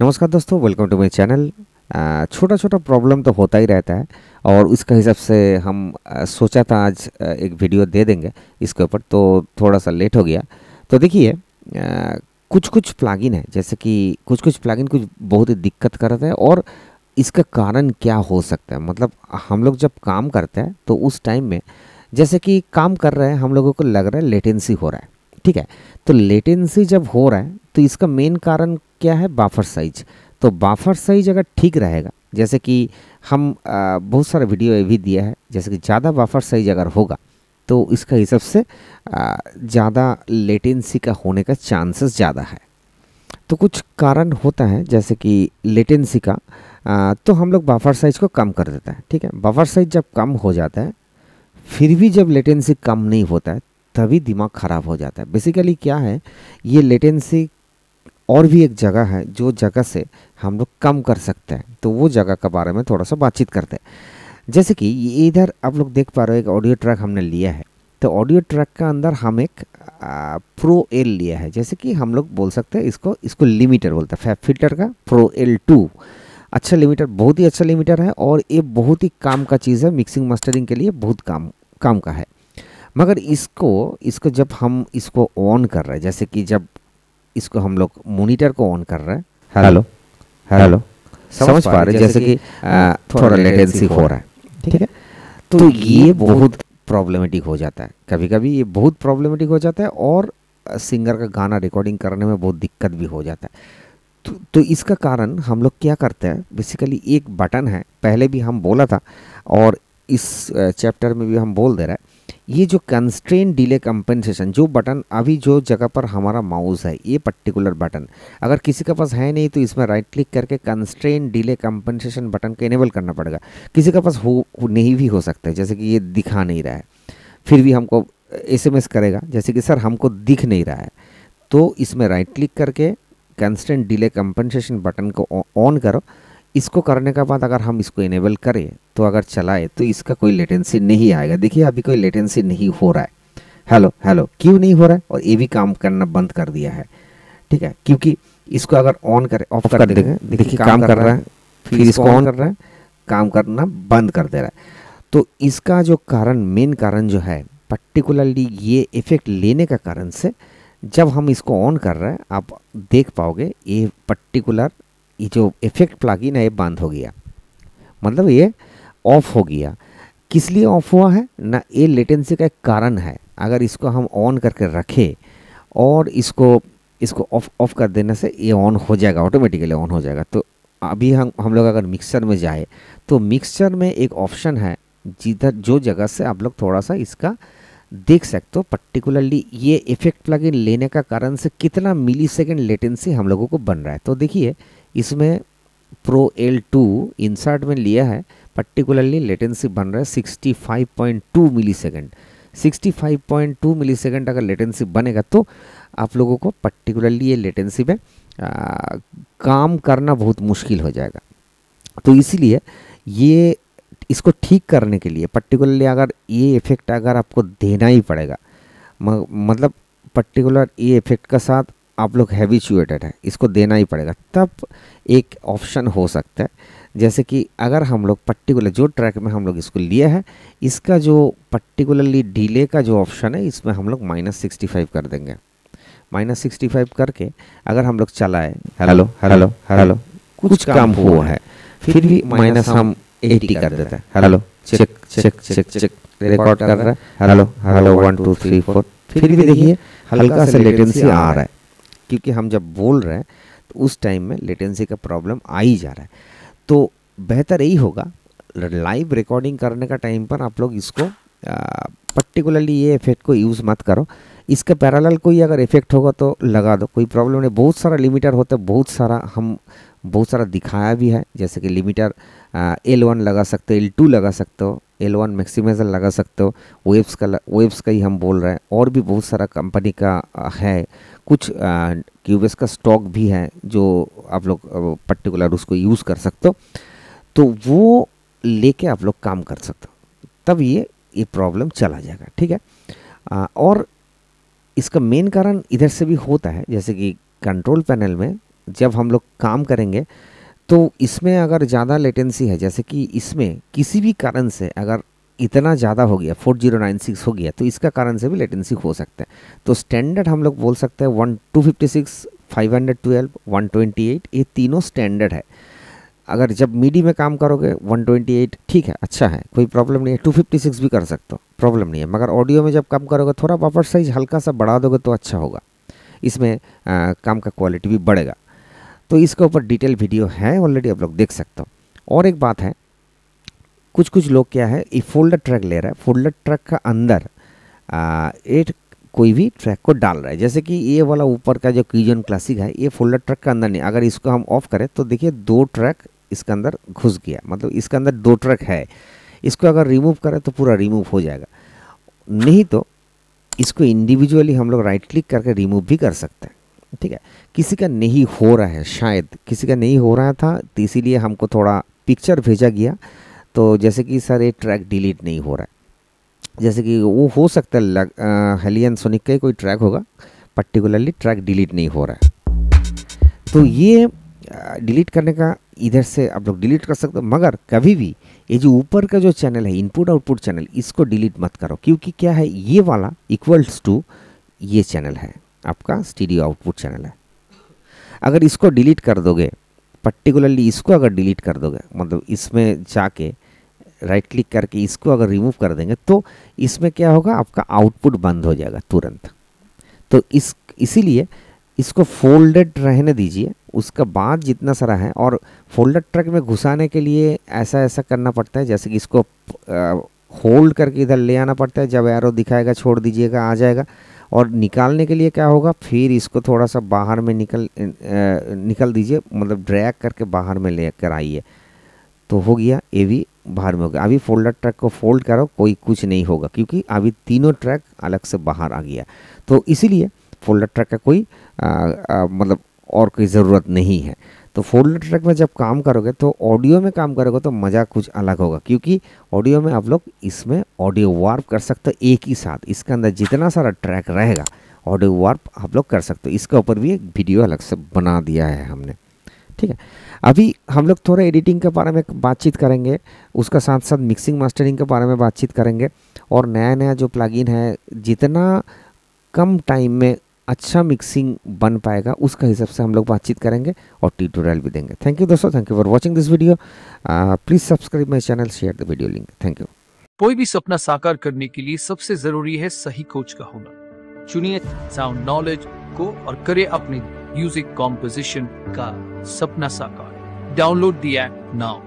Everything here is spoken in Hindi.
नमस्कार दोस्तों वेलकम टू माई चैनल छोटा छोटा प्रॉब्लम तो होता ही रहता है और उसका हिसाब से हम सोचा था आज एक वीडियो दे देंगे इसके ऊपर तो थोड़ा सा लेट हो गया तो देखिए कुछ कुछ प्लागिन है जैसे कि कुछ कुछ प्लागिन कुछ बहुत ही दिक्कत रहे हैं और इसका कारण क्या हो सकता है मतलब हम लोग जब काम करते हैं तो उस टाइम में जैसे कि काम कर रहे हैं हम लोगों को लग रहा है लेटेंसी हो रहा है ठीक है तो लेटेंसी जब हो रहा है तो इसका मेन कारण क्या है बाफर साइज तो बाफर साइज अगर ठीक रहेगा जैसे कि हम बहुत सारे वीडियो ये भी दिया है जैसे कि ज़्यादा बाफर साइज अगर होगा तो इसका हिसाब से ज़्यादा लेटेंसी का होने का चांसेस ज़्यादा है तो कुछ कारण होता है जैसे कि लेटेंसी का आ, तो हम लोग बाफर साइज़ को कम कर देते हैं ठीक है बाफर साइज़ जब कम हो जाता है फिर भी जब लेटेंसी कम नहीं होता है तभी दिमाग ख़राब हो जाता है बेसिकली क्या है ये लेटेंसी और भी एक जगह है जो जगह से हम लोग कम कर सकते हैं तो वो जगह के बारे में थोड़ा सा बातचीत करते हैं जैसे कि इधर आप लोग देख पा रहे हो एक ऑडियो ट्रैक हमने लिया है तो ऑडियो ट्रैक का अंदर हम एक प्रो एल लिया है जैसे कि हम लोग बोल सकते हैं इसको इसको लिमिटर बोलते हैं फैब फिल्टर का प्रो एल टू अच्छा लिमिटर बहुत ही अच्छा लिमिटर है और ये बहुत ही काम का चीज़ है मिक्सिंग मास्टरिंग के लिए बहुत काम काम का है मगर इसको इसको जब हम इसको ऑन कर रहे हैं जैसे कि जब इसको हम लोग मोनिटर को ऑन कर रहे हैं हेलो हेलो समझ पा रहे जैसे कि हाँ, थोड़ा लेटेंसी हो रहा है ठीक है तो, तो ये बहुत प्रॉब्लमेटिक हो जाता है कभी कभी ये बहुत प्रॉब्लमेटिक हो जाता है और सिंगर का गाना रिकॉर्डिंग करने में बहुत दिक्कत भी हो जाता है तो, तो इसका कारण हम लोग क्या करते हैं बेसिकली एक बटन है पहले भी हम बोला था और इस चैप्टर में भी हम बोल दे रहे हैं ये जो कंस्ट्रेन डिले कंपेंसेशन जो बटन अभी जो जगह पर हमारा माउस है ये पर्टिकुलर बटन अगर किसी के पास है नहीं तो इसमें राइट क्लिक करके कंस्ट्रेन डिले कंपेंसेशन बटन को इनेबल करना पड़ेगा किसी के पास हो नहीं भी हो सकता है जैसे कि ये दिखा नहीं रहा है फिर भी हमको एस करेगा जैसे कि सर हमको दिख नहीं रहा है तो इसमें राइट क्लिक करके कंस्टेंट डिले कंपनसेशन बटन को ऑन करो इसको करने के बाद अगर हम इसको इनेबल करें तो अगर चलाए तो इसका कोई लेटेंसी नहीं आएगा देखिए अभी कोई लेटेंसी नहीं हो रहा है हेलो हेलो क्यों नहीं हो रहा है और ये भी काम करना बंद कर दिया है ठीक है क्योंकि इसको अगर ऑन करें ऑफ कर, देंगे देखिए काम, काम कर रहा है फिर इसको ऑन कर रहा है काम करना बंद कर दे रहा है तो इसका जो कारण मेन कारण जो है पर्टिकुलरली ये इफेक्ट लेने का कारण से जब हम इसको ऑन कर रहे हैं आप देख पाओगे ये पर्टिकुलर ये जो इफेक्ट प्लगइन है ये बंद हो गया मतलब ये ऑफ हो गया किस लिए ऑफ हुआ है ना ये लेटेंसी का एक कारण है अगर इसको हम ऑन करके रखें और इसको इसको ऑफ ऑफ कर देने से ये ऑन हो जाएगा ऑटोमेटिकली ऑन हो जाएगा तो अभी हम हम लोग अगर मिक्सचर में जाए तो मिक्सचर में एक ऑप्शन है जिधर जो जगह से आप लोग थोड़ा सा इसका देख सकते हो पर्टिकुलरली ये इफेक्ट प्लगइन लेने का कारण से कितना मिली सेकेंड लेटेंसी हम लोगों को बन रहा है तो देखिए इसमें प्रो एल टू इंसर्ट में लिया है पर्टिकुलरली लेटेंसी बन रहा है sixty five point two millisecond sixty five point two millisecond अगर लेटेंसी बनेगा तो आप लोगों को पर्टिकुलरली ये लेटेंसी में काम करना बहुत मुश्किल हो जाएगा तो इसीलिए ये इसको ठीक करने के लिए पर्टिकुलरली अगर ये इफ़ेक्ट अगर आपको देना ही पड़ेगा म, मतलब पर्टिकुलर ये इफ़ेक्ट का साथ आप लोग हैबिचुएटेड हैं इसको देना ही पड़ेगा तब एक ऑप्शन हो सकता है जैसे कि अगर हम लोग पर्टिकुलर जो ट्रैक में हम लोग इसको लिए है इसका जो पर्टिकुलरली डिले का जो ऑप्शन है इसमें हम लोग माइनस सिक्सटी फाइव कर देंगे माइनस सिक्सटी फाइव करके अगर हम लोग चलाए हेलो हेलो हेलो कुछ काम हुआ है फिर भी माइनस हम एटी कर देते हैं hello check check check check record कर रहा है hello hello one two three four फिर भी देखिए हल्का सा लेटेंसी आ रहा है क्योंकि हम जब बोल रहे हैं तो उस टाइम में लेटेंसी का प्रॉब्लम आ ही जा रहा है तो बेहतर यही होगा लाइव रिकॉर्डिंग करने का टाइम पर आप लोग इसको पर्टिकुलरली ये इफेक्ट को यूज़ मत करो इसके पैरालल कोई अगर इफेक्ट होगा तो लगा दो कोई प्रॉब्लम नहीं बहुत सारा लिमिटर होता है बहुत सारा हम बहुत सारा दिखाया भी है जैसे कि लिमिटर एल वन लगा सकते हो एल टू लगा सकते हो एल वन मैक्सीमाइजर लगा सकते हो वेब्स का वेब्स का ही हम बोल रहे हैं और भी बहुत सारा कंपनी का है कुछ क्यूबेस का स्टॉक भी है जो आप लोग पर्टिकुलर उसको यूज़ कर सकते हो तो वो लेके आप लोग काम कर सकते हो तब ये ये प्रॉब्लम चला जाएगा ठीक है आ, और इसका मेन कारण इधर से भी होता है जैसे कि कंट्रोल पैनल में जब हम लोग काम करेंगे तो इसमें अगर ज़्यादा लेटेंसी है जैसे कि इसमें किसी भी कारण से अगर इतना ज़्यादा हो गया फोर जीरो नाइन सिक्स हो गया तो इसका कारण से भी लेटेंसी हो सकता है तो स्टैंडर्ड हम लोग बोल सकते हैं one two fifty six five hundred twelve one twenty eight ये तीनों स्टैंडर्ड है अगर जब मीडी में काम करोगे 128 ठीक है अच्छा है कोई प्रॉब्लम नहीं है 256 भी कर सकते हो प्रॉब्लम नहीं है मगर ऑडियो में जब काम करोगे थोड़ा बफर साइज हल्का सा बढ़ा दोगे तो अच्छा होगा इसमें आ, काम का क्वालिटी भी बढ़ेगा तो इसके ऊपर डिटेल वीडियो है ऑलरेडी आप लोग देख सकते हो और एक बात है कुछ कुछ लोग क्या है ये फोल्डर ट्रैक ले रहा है फोल्डर ट्रैक का अंदर एट कोई भी ट्रैक को डाल रहा है जैसे कि ये वाला ऊपर का जो कीजन क्लासिक है ये फोल्डर ट्रैक का अंदर नहीं अगर इसको हम ऑफ करें तो देखिए दो ट्रैक इसके अंदर घुस गया मतलब इसके अंदर दो ट्रैक है इसको अगर रिमूव करें तो पूरा रिमूव हो जाएगा नहीं तो इसको इंडिविजुअली हम लोग राइट क्लिक करके रिमूव भी कर सकते हैं ठीक है किसी का नहीं हो रहा है शायद किसी का नहीं हो रहा था तो इसीलिए हमको थोड़ा पिक्चर भेजा गया तो जैसे कि सर ये ट्रैक डिलीट नहीं हो रहा है जैसे कि वो हो सकता है लग हेलियन सोनिक का ही कोई ट्रैक होगा पर्टिकुलरली ट्रैक डिलीट नहीं हो रहा है तो ये डिलीट करने का इधर से आप लोग डिलीट कर सकते हो मगर कभी भी ये जो ऊपर का जो चैनल है इनपुट आउटपुट चैनल इसको डिलीट मत करो क्योंकि क्या है ये वाला इक्वल्स टू ये चैनल है आपका स्टीडियो आउटपुट चैनल है अगर इसको डिलीट कर दोगे पर्टिकुलरली इसको अगर डिलीट कर दोगे मतलब इसमें जाके राइट क्लिक करके इसको अगर रिमूव कर देंगे तो इसमें क्या होगा आपका आउटपुट बंद हो जाएगा तुरंत तो इस इसीलिए इसको फोल्डेड रहने दीजिए उसका बाद जितना सारा है और फोल्डेड ट्रक में घुसाने के लिए ऐसा ऐसा करना पड़ता है जैसे कि इसको होल्ड करके इधर ले आना पड़ता है जब एरो दिखाएगा छोड़ दीजिएगा आ जाएगा और निकालने के लिए क्या होगा फिर इसको थोड़ा सा बाहर में निकल निकल दीजिए मतलब ड्रैग करके बाहर में ले कर आइए तो हो गया ये भी बाहर में हो गया अभी फोल्डर ट्रैक को फोल्ड करो कोई कुछ नहीं होगा क्योंकि अभी तीनों ट्रैक अलग से बाहर आ गया तो इसीलिए फोल्डर ट्रैक का कोई आ, आ, मतलब और कोई ज़रूरत नहीं है तो फोल्डर ट्रैक में जब काम करोगे तो ऑडियो में काम करोगे तो मज़ा कुछ अलग होगा क्योंकि ऑडियो में आप लोग इसमें ऑडियो वार्प कर सकते हो एक ही साथ इसके अंदर जितना सारा ट्रैक रहेगा ऑडियो वार्प आप लोग कर सकते हो इसके ऊपर भी एक वीडियो अलग से बना दिया है हमने ठीक है अभी हम लोग थोड़ा एडिटिंग के बारे में बातचीत करेंगे उसका साथ साथ मिक्सिंग मास्टरिंग के बारे में बातचीत करेंगे और नया नया जो प्लगइन है जितना कम टाइम में अच्छा मिक्सिंग बन पाएगा उसका हिसाब से हम लोग बातचीत करेंगे और ट्यूटोरियल भी देंगे थैंक यू दोस्तों thank you for watching this video please subscribe my channel share the video link thank you कोई भी सपना साकार करने के लिए सबसे जरूरी है सही कोच का होना चुनिए साउंड नॉलेज को और करे अपने म्यूजिक कॉम्पोजिशन का सपना साकार डाउनलोड दी एप नाउ